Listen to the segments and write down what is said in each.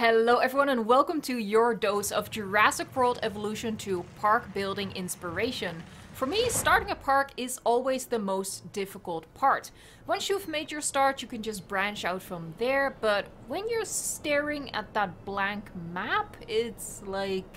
Hello everyone and welcome to your dose of Jurassic World Evolution 2 park building inspiration. For me, starting a park is always the most difficult part. Once you've made your start, you can just branch out from there, but when you're staring at that blank map, it's like...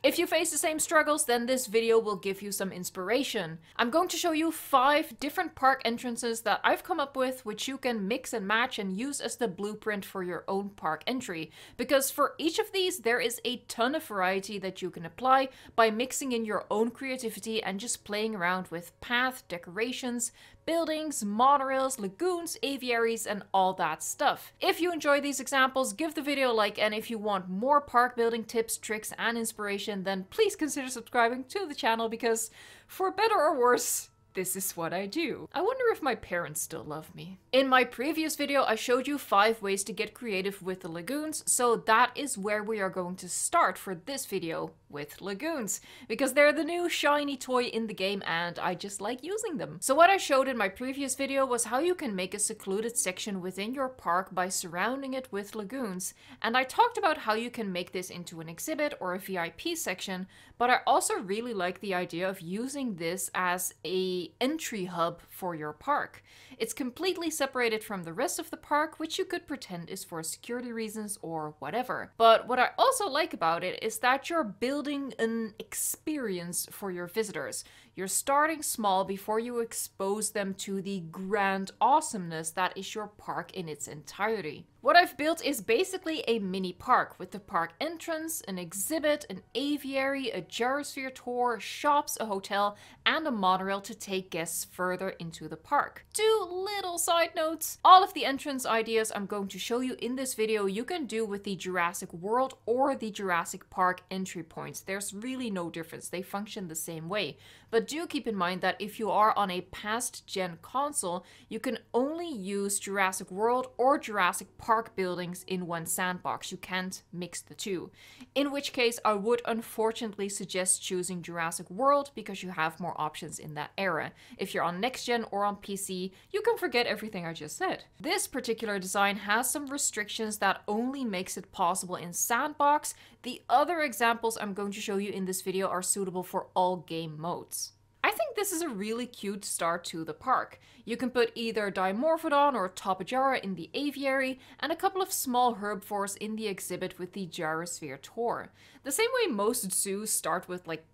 If you face the same struggles, then this video will give you some inspiration. I'm going to show you five different park entrances that I've come up with, which you can mix and match and use as the blueprint for your own park entry. Because for each of these, there is a ton of variety that you can apply by mixing in your own creativity and just playing around with path, decorations, buildings, monorails, lagoons, aviaries, and all that stuff. If you enjoy these examples, give the video a like, and if you want more park building tips, tricks, and inspiration, then please consider subscribing to the channel because for better or worse, this is what I do. I wonder if my parents still love me. In my previous video, I showed you five ways to get creative with the lagoons, so that is where we are going to start for this video with lagoons, because they're the new shiny toy in the game and I just like using them. So what I showed in my previous video was how you can make a secluded section within your park by surrounding it with lagoons, and I talked about how you can make this into an exhibit or a VIP section, but I also really like the idea of using this as a entry hub for your park. It's completely separated from the rest of the park, which you could pretend is for security reasons or whatever. But what I also like about it is that you're building building an experience for your visitors. You're starting small before you expose them to the grand awesomeness that is your park in its entirety. What I've built is basically a mini park with the park entrance, an exhibit, an aviary, a gyrosphere tour, shops, a hotel, and a monorail to take guests further into the park. Two little side notes. All of the entrance ideas I'm going to show you in this video you can do with the Jurassic World or the Jurassic Park entry points. There's really no difference. They function the same way. But do keep in mind that if you are on a past gen console, you can only use Jurassic World or Jurassic Park buildings in one sandbox. You can't mix the two. In which case, I would unfortunately suggest choosing Jurassic World because you have more options in that era. If you're on next gen or on PC, you can forget everything I just said. This particular design has some restrictions that only makes it possible in sandbox. The other examples I'm going to show you in this video are suitable for all game modes. I think this is a really cute start to the park. You can put either Dimorphodon or Topajara in the aviary, and a couple of small herbivores in the exhibit with the gyrosphere tour. The same way most zoos start with like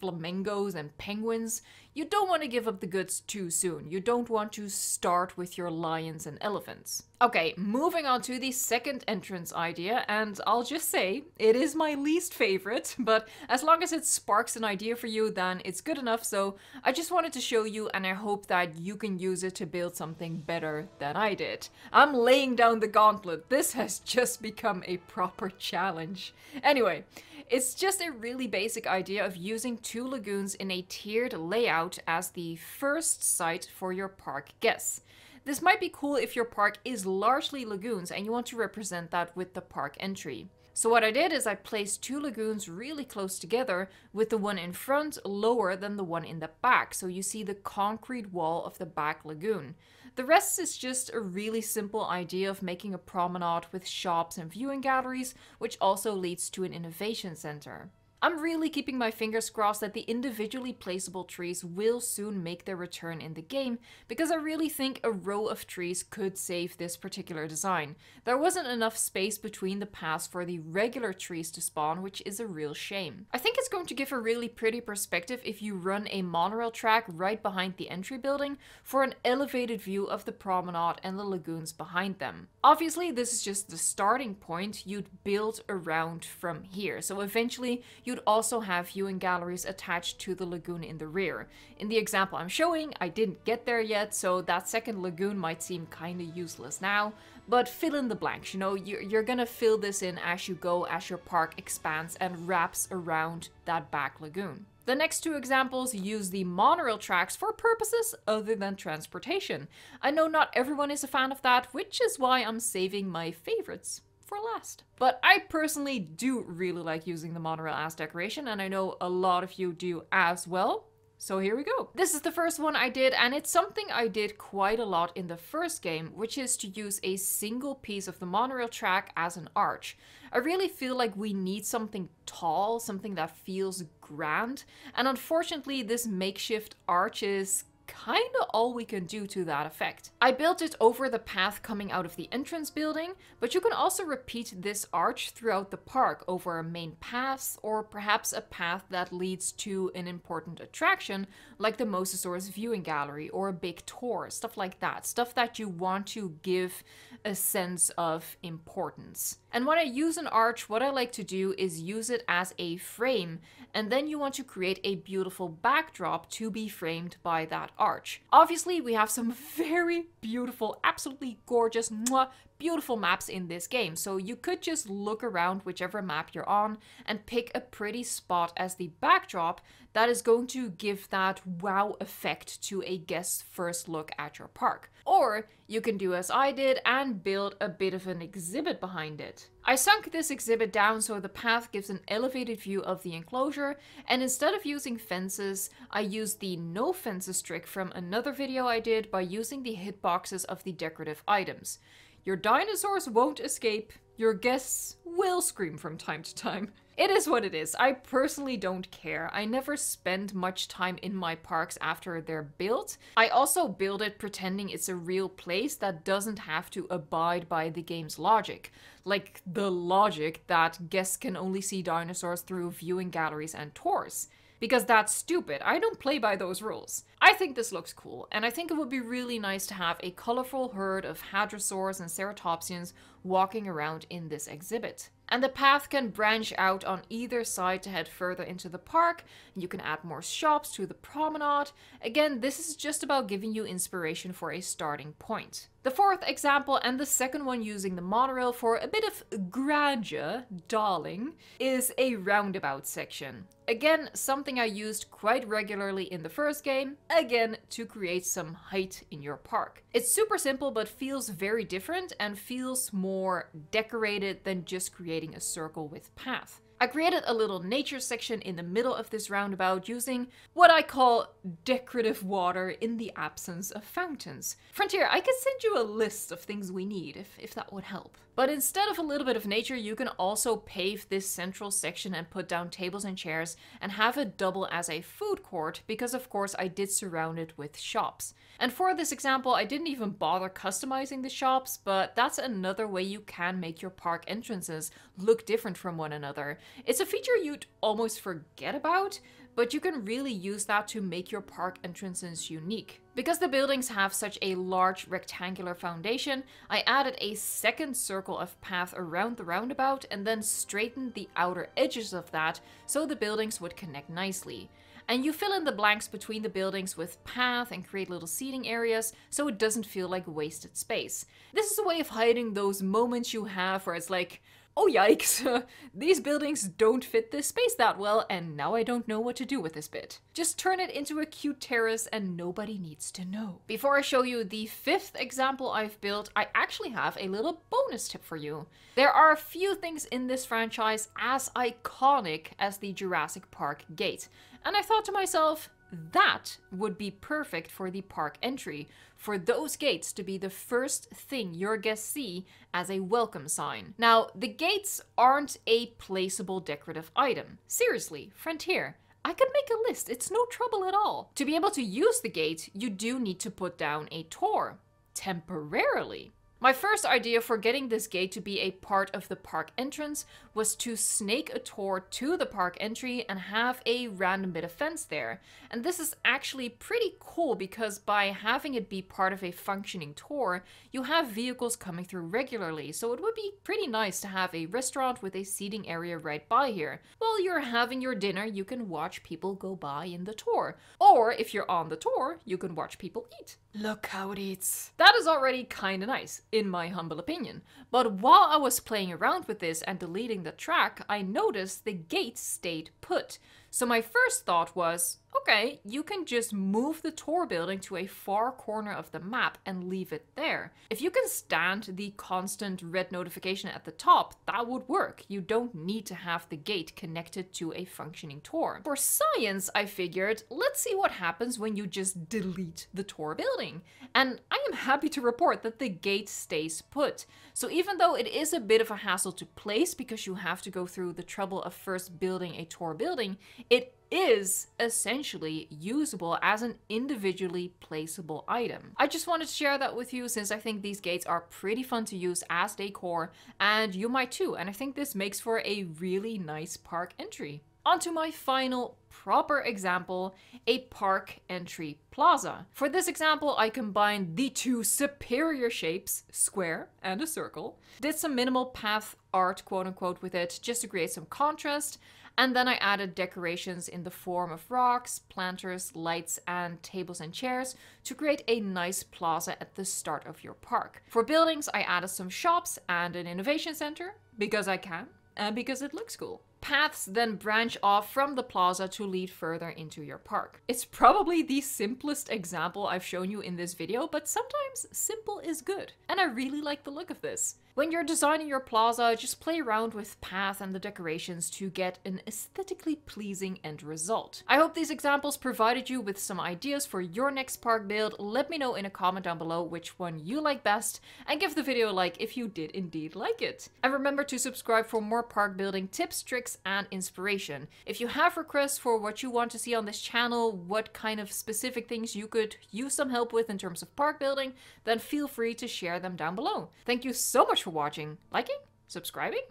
flamingos and penguins, you don't want to give up the goods too soon. You don't want to start with your lions and elephants. Okay, moving on to the second entrance idea, and I'll just say it is my least favorite, but as long as it sparks an idea for you, then it's good enough. So I just wanted to show you, and I hope that you can use it to build something better than I did. I'm laying down the gauntlet. This has just become a proper challenge. Anyway, it's just a really basic idea of using two lagoons in a tiered layout out as the first site for your park guess. This might be cool if your park is largely lagoons and you want to represent that with the park entry. So what I did is I placed two lagoons really close together with the one in front lower than the one in the back. So you see the concrete wall of the back lagoon. The rest is just a really simple idea of making a promenade with shops and viewing galleries, which also leads to an innovation center. I'm really keeping my fingers crossed that the individually placeable trees will soon make their return in the game, because I really think a row of trees could save this particular design. There wasn't enough space between the paths for the regular trees to spawn, which is a real shame. I think it's going to give a really pretty perspective if you run a monorail track right behind the entry building for an elevated view of the promenade and the lagoons behind them. Obviously, this is just the starting point you'd build around from here, so eventually you you'd also have viewing galleries attached to the lagoon in the rear. In the example I'm showing, I didn't get there yet, so that second lagoon might seem kinda useless now, but fill in the blanks, you know, you're gonna fill this in as you go, as your park expands and wraps around that back lagoon. The next two examples use the monorail tracks for purposes other than transportation. I know not everyone is a fan of that, which is why I'm saving my favorites for last. But I personally do really like using the monorail as decoration, and I know a lot of you do as well. So here we go. This is the first one I did, and it's something I did quite a lot in the first game, which is to use a single piece of the monorail track as an arch. I really feel like we need something tall, something that feels grand, and unfortunately this makeshift arch is kinda all we can do to that effect. I built it over the path coming out of the entrance building, but you can also repeat this arch throughout the park over a main path or perhaps a path that leads to an important attraction like the Mosasaurus Viewing Gallery or a big tour, stuff like that. Stuff that you want to give a sense of importance. And when I use an arch, what I like to do is use it as a frame, and then you want to create a beautiful backdrop to be framed by that arch. Obviously, we have some very beautiful, absolutely gorgeous, mwah, beautiful maps in this game. So you could just look around whichever map you're on and pick a pretty spot as the backdrop that is going to give that wow effect to a guest's first look at your park. Or you can do as I did and build a bit of an exhibit behind it. I sunk this exhibit down so the path gives an elevated view of the enclosure, and instead of using fences, I used the no fences trick from another video I did by using the hitboxes of the decorative items. Your dinosaurs won't escape. Your guests will scream from time to time. It is what it is. I personally don't care. I never spend much time in my parks after they're built. I also build it pretending it's a real place that doesn't have to abide by the game's logic. Like the logic that guests can only see dinosaurs through viewing galleries and tours because that's stupid. I don't play by those rules. I think this looks cool, and I think it would be really nice to have a colorful herd of hadrosaurs and ceratopsians walking around in this exhibit. And the path can branch out on either side to head further into the park. You can add more shops to the promenade. Again, this is just about giving you inspiration for a starting point. The fourth example, and the second one using the monorail for a bit of grandeur, darling, is a roundabout section. Again, something I used quite regularly in the first game, again, to create some height in your park. It's super simple, but feels very different and feels more more decorated than just creating a circle with path. I created a little nature section in the middle of this roundabout using what I call decorative water in the absence of fountains. Frontier, I could send you a list of things we need if, if that would help. But instead of a little bit of nature, you can also pave this central section and put down tables and chairs and have it double as a food court because of course I did surround it with shops. And for this example, I didn't even bother customizing the shops, but that's another way you can make your park entrances look different from one another. It's a feature you'd almost forget about, but you can really use that to make your park entrances unique. Because the buildings have such a large rectangular foundation, I added a second circle of path around the roundabout and then straightened the outer edges of that so the buildings would connect nicely. And you fill in the blanks between the buildings with path and create little seating areas so it doesn't feel like wasted space. This is a way of hiding those moments you have where it's like, oh yikes, these buildings don't fit this space that well, and now I don't know what to do with this bit. Just turn it into a cute terrace and nobody needs to know. Before I show you the fifth example I've built, I actually have a little bonus tip for you. There are a few things in this franchise as iconic as the Jurassic Park gate, and I thought to myself, that would be perfect for the park entry, for those gates to be the first thing your guests see as a welcome sign. Now, the gates aren't a placeable decorative item. Seriously, Frontier, I could make a list, it's no trouble at all. To be able to use the gate, you do need to put down a tour, temporarily. My first idea for getting this gate to be a part of the park entrance was to snake a tour to the park entry and have a random bit of fence there. And this is actually pretty cool because by having it be part of a functioning tour, you have vehicles coming through regularly, so it would be pretty nice to have a restaurant with a seating area right by here. While you're having your dinner, you can watch people go by in the tour. Or if you're on the tour, you can watch people eat. Look how it eats. That is already kinda nice in my humble opinion. But while I was playing around with this and deleting the track, I noticed the gate stayed put. So my first thought was, okay, you can just move the Tor building to a far corner of the map and leave it there. If you can stand the constant red notification at the top, that would work. You don't need to have the gate connected to a functioning Tor. For science, I figured, let's see what happens when you just delete the Tor building. And I am happy to report that the gate stays put. So even though it is a bit of a hassle to place because you have to go through the trouble of first building a Tor building, it is essentially usable as an individually placeable item. I just wanted to share that with you since I think these gates are pretty fun to use as decor and you might too and I think this makes for a really nice park entry. Onto my final proper example, a park entry plaza. For this example, I combined the two superior shapes, square and a circle, did some minimal path art quote unquote with it just to create some contrast, and then I added decorations in the form of rocks, planters, lights, and tables and chairs to create a nice plaza at the start of your park. For buildings, I added some shops and an innovation center because I can and because it looks cool. Paths then branch off from the plaza to lead further into your park. It's probably the simplest example I've shown you in this video, but sometimes simple is good. And I really like the look of this. When you're designing your plaza, just play around with path and the decorations to get an aesthetically pleasing end result. I hope these examples provided you with some ideas for your next park build. Let me know in a comment down below which one you like best and give the video a like if you did indeed like it. And remember to subscribe for more park building tips, tricks, topics and inspiration. If you have requests for what you want to see on this channel, what kind of specific things you could use some help with in terms of park building, then feel free to share them down below. Thank you so much for watching, liking, subscribing,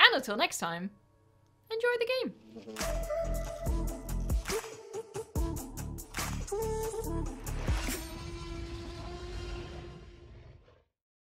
and until next time, enjoy the game!